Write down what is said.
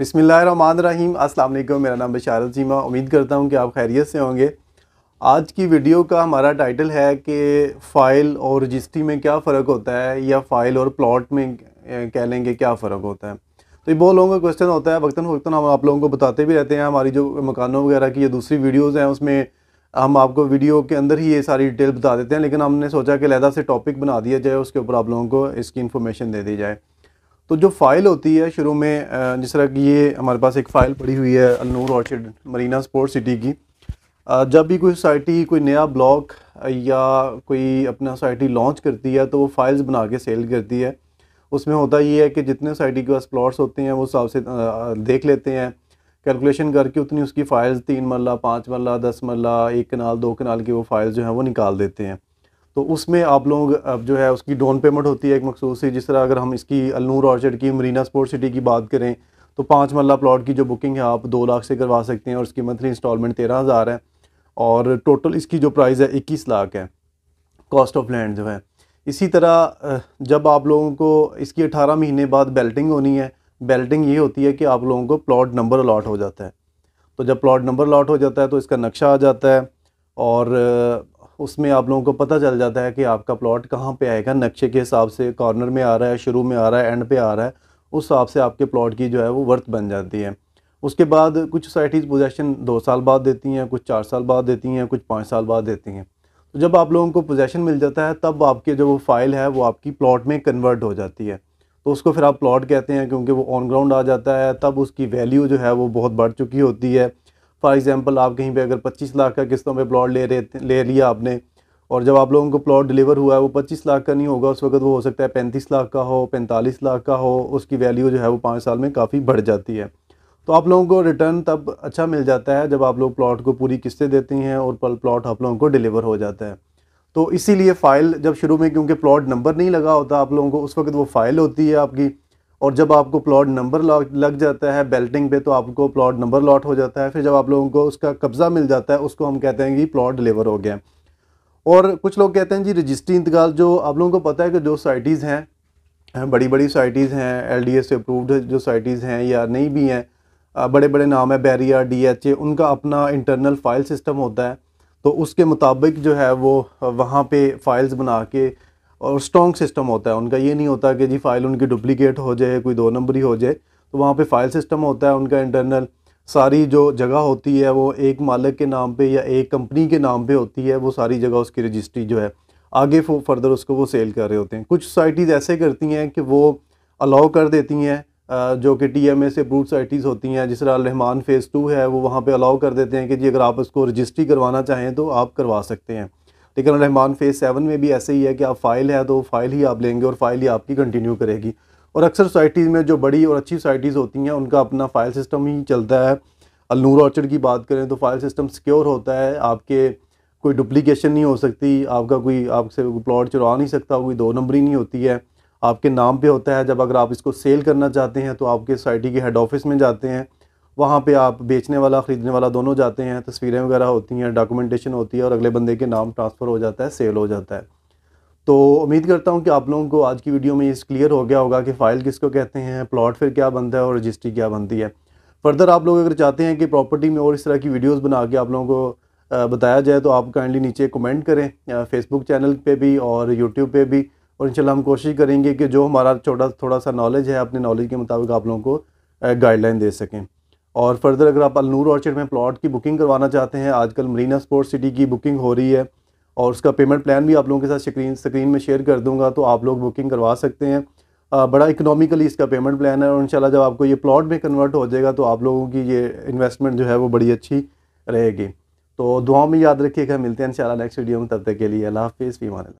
बिसमीम अस्सलाम वालेकुम मेरा नाम बशारत जीमा उम्मीद करता हूँ कि आप खैरियत से होंगे आज की वीडियो का हमारा टाइटल है कि फ़ाइल और रजिस्ट्री में क्या फ़र्क होता है या फ़ाइल और प्लॉट में कह लेंगे क्या फ़र्क होता है तो ये बहुत लोगों का क्वेश्चन होता है वक्ता वक्ता हम आप लोगों को बताते भी रहते हैं हमारी जो मकानों वगैरह की या दूसरी वीडियोज़ हैं उसमें हम आपको वीडियो के अंदर ही ये सारी डिटेल बता देते हैं लेकिन हमने सोचा कि लहदा से टॉपिक बना दिया जाए उसके ऊपर आप लोगों को इसकी इन्फॉर्मेशन दे दी जाए तो जो फ़ाइल होती है शुरू में जिस तरह की ये हमारे पास एक फ़ाइल पड़ी हुई है Anoor orchid Marina sport city की जब भी कोई सोसाइटी कोई नया ब्लॉक या कोई अपना सोसाइटी लॉन्च करती है तो वो फाइल्स बना के सेल करती है उसमें होता ये है कि जितने सोसाइटी के पास प्लॉट्स होते हैं वो हिसाब से देख लेते हैं कैलकुलेशन करके उतनी उसकी फ़ाइल्स तीन मरला पाँच मरला दस मरला एक कनाल दो कनाल की वो फ़ाइल्स जो हैं वो निकाल देते हैं तो उसमें आप लोग अब जो है उसकी डाउन पेमेंट होती है एक मखसूस सी जिस तरह अगर हम इसकी अलूर ऑर्चर्ड की मरीना स्पोर्ट सिटी की बात करें तो पाँच मल्ला प्लाट की जो बुकिंग है आप दो लाख से करवा सकते हैं और इसकी मंथली इंस्टॉलमेंट तेरह हज़ार है और टोटल इसकी जो प्राइस है इक्कीस लाख है कॉस्ट ऑफ लैंड जो है इसी तरह जब आप लोगों को इसकी अठारह महीने बाद बेल्टिंग होनी है बेल्टिंग ये होती है कि आप लोगों को प्लॉट नंबर अलाट हो जाता है तो जब प्लॉट नंबर अलाट हो जाता है तो इसका नक्शा आ जाता है और उसमें आप लोगों को पता चल जाता है कि आपका प्लॉट कहाँ पे आएगा नक्शे के हिसाब से कॉर्नर में आ रहा है शुरू में आ रहा है एंड पे आ रहा है उस हिसाब से आपके प्लॉट की जो है वो वर्थ बन जाती है उसके बाद कुछ सोसाइटीज़ पोजेसन दो साल बाद देती हैं कुछ चार साल बाद देती हैं कुछ पाँच साल बाद देती हैं तो जब आप लोगों को पोजेशन मिल जाता है तब आपके जो वो फ़ाइल है वो आपकी प्लॉट में कन्वर्ट हो जाती है तो उसको फिर आप प्लॉट कहते हैं क्योंकि वो ऑन ग्राउंड आ जाता है तब उसकी वैल्यू जो है वो बहुत बढ़ चुकी होती है फॉर एग्ज़ाम्पल आप कहीं पे अगर 25 लाख का किस्तों में प्लॉट ले ले लिया आपने और जब आप लोगों को प्लॉट डिलीवर हुआ है वो 25 लाख का नहीं होगा उस वक्त वो हो सकता है 35 लाख का हो 45 लाख का हो उसकी वैल्यू जो है वो पाँच साल में काफ़ी बढ़ जाती है तो आप लोगों को रिटर्न तब अच्छा मिल जाता है जब आप लोग प्लाट को पूरी किस्तें देते हैं और प्लॉट आप लोगों को डिलीवर हो जाता है तो इसीलिए फ़ाइल जब शुरू में क्योंकि प्लॉट नंबर नहीं लगा होता आप लोगों को उस वक्त वो फ़ाइल होती है आपकी और जब आपको प्लॉट नंबर लग जाता है बेल्टिंग पे तो आपको प्लॉट नंबर लॉट हो जाता है फिर जब आप लोगों को उसका कब्ज़ा मिल जाता है उसको हम कहते हैं कि प्लॉट डिलीवर हो गया और कुछ लोग कहते हैं जी रजिस्ट्री इंतकाल जो आप लोगों को पता है कि जो सोसाइटीज़ हैं बड़ी बड़ी सोसाइटीज़ हैं एल डी से अप्रूव्ड जो सोसाइटीज़ हैं या नहीं भी हैं बड़े बड़े नाम है बैरिया डी एच ए उनका अपना इंटरनल फ़ाइल सिस्टम होता है तो उसके मुताबिक जो है वो वहाँ पे फाइल्स बना के और स्ट्रॉन्ग सिस्टम होता है उनका ये नहीं होता कि जी फाइल उनकी डुप्लीकेट हो जाए कोई दो नंबरी हो जाए तो वहाँ पे फाइल सिस्टम होता है उनका इंटरनल सारी जो जगह होती है वो एक मालिक के नाम पे या एक कंपनी के नाम पे होती है वो सारी जगह उसकी रजिस्ट्री जो है आगे फर्दर उसको वो सेल कर रहे होते हैं कुछ सोसाइटीज़ ऐसे करती हैं कि वो अलाउ कर देती हैं जो कि टी एम से अप्रूव सोसाइटीज़ होती हैं जिस रहमान फ़ेज़ टू है वो वहाँ पर अलाउ कर देते हैं कि जी अगर आप उसको रजिस्ट्री करवाना चाहें तो आप करवा सकते हैं लेकिन रहमान फेज़ सेवन में भी ऐसे ही है कि आप फाइल है तो फाइल ही आप लेंगे और फाइल ही आपकी कंटिन्यू करेगी और अक्सर सोसाइटीज़ में जो बड़ी और अच्छी सोसाइटीज़ होती हैं उनका अपना फाइल सिस्टम ही चलता है अलूर ऑर्चर की बात करें तो फाइल सिस्टम सिक्योर होता है आपके कोई डुप्लीकेशन नहीं हो सकती आपका कोई आपसे प्लॉट चुरा नहीं सकता कोई दो नंबरी नहीं होती है आपके नाम पे होता है जब अगर आप इसको सेल करना चाहते हैं तो आपके सोसाइटी के हेड ऑफिस में जाते हैं वहाँ पे आप बेचने वाला ख़रीदने वाला दोनों जाते हैं तस्वीरें वगैरह होती हैं डॉक्यूमेंटेशन होती है और अगले बंदे के नाम ट्रांसफ़र हो जाता है सेल हो जाता है तो उम्मीद करता हूँ कि आप लोगों को आज की वीडियो में ये क्लियर हो गया होगा कि फ़ाइल किसको कहते हैं प्लॉट फिर क्या बनता है और रजिस्ट्री क्या बनती है फर्दर आप लोग अगर चाहते हैं कि प्रॉपर्टी में और इस तरह की वीडियोज़ बना के आप लोगों को बताया जाए तो आप काइंडली नीचे कमेंट करें फेसबुक चैनल पे भी और यूट्यूब पे भी और इंशाल्लाह हम कोशिश करेंगे कि जो हमारा छोटा थोड़ा सा नॉलेज है अपने नॉलेज के मुताबिक आप लोगों को गाइडलाइन दे सकें और फर्दर अगर आप अलनूर ऑर्चर्ड में प्लॉट की बुकिंग करवाना चाहते हैं आजकल मरीना स्पोर्ट्स सिटी की बुकिंग हो रही है और उसका पेमेंट प्लान भी आप लोगों के साथ स्क्रीन स्क्रीन में शेयर कर दूंगा तो आप लोग बुकिंग करवा सकते हैं आ, बड़ा इकोनॉमिकली इसका पेमेंट प्लान है और इंशाल्लाह जब आपको ये प्लॉट में कन्वर्ट हो जाएगा तो आप लोगों की ये इन्वेस्टमेंट जो है वो बड़ी अच्छी रहेगी तो दुआ में याद रखिएगा मिलते हैं इंशाल्लाह नेक्स्ट वीडियो में तब तक के लिए अल्लाह हाफिज़ फ़ीमान